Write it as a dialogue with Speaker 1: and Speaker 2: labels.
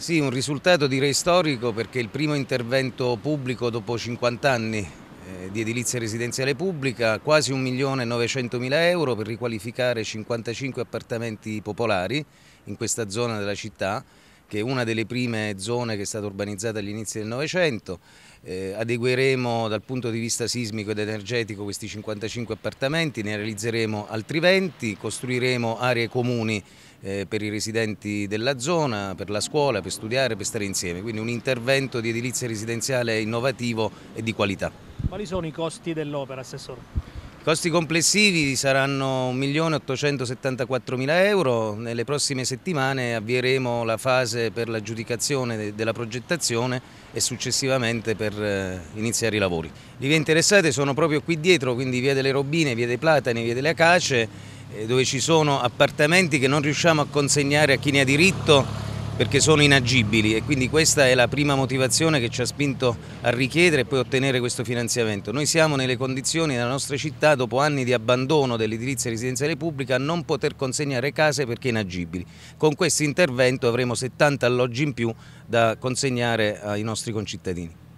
Speaker 1: Sì, un risultato direi storico perché il primo intervento pubblico dopo 50 anni eh, di edilizia residenziale pubblica, quasi 1.900.000 euro per riqualificare 55 appartamenti popolari in questa zona della città che è una delle prime zone che è stata urbanizzata all'inizio del Novecento. Eh, adegueremo dal punto di vista sismico ed energetico questi 55 appartamenti, ne realizzeremo altri 20, costruiremo aree comuni eh, per i residenti della zona, per la scuola, per studiare, per stare insieme. Quindi un intervento di edilizia residenziale innovativo e di qualità.
Speaker 2: Quali sono i costi dell'opera, Assessore?
Speaker 1: I costi complessivi saranno 1.874.000 euro, nelle prossime settimane avvieremo la fase per l'aggiudicazione della progettazione e successivamente per eh, iniziare i lavori. Le vie interessate sono proprio qui dietro, quindi via delle Robine, via dei Platani, via delle Acace, eh, dove ci sono appartamenti che non riusciamo a consegnare a chi ne ha diritto perché sono inagibili e quindi questa è la prima motivazione che ci ha spinto a richiedere e poi ottenere questo finanziamento. Noi siamo nelle condizioni della nostra città, dopo anni di abbandono dell'edilizia residenziale pubblica, a non poter consegnare case perché inagibili. Con questo intervento avremo 70 alloggi in più da consegnare ai nostri concittadini.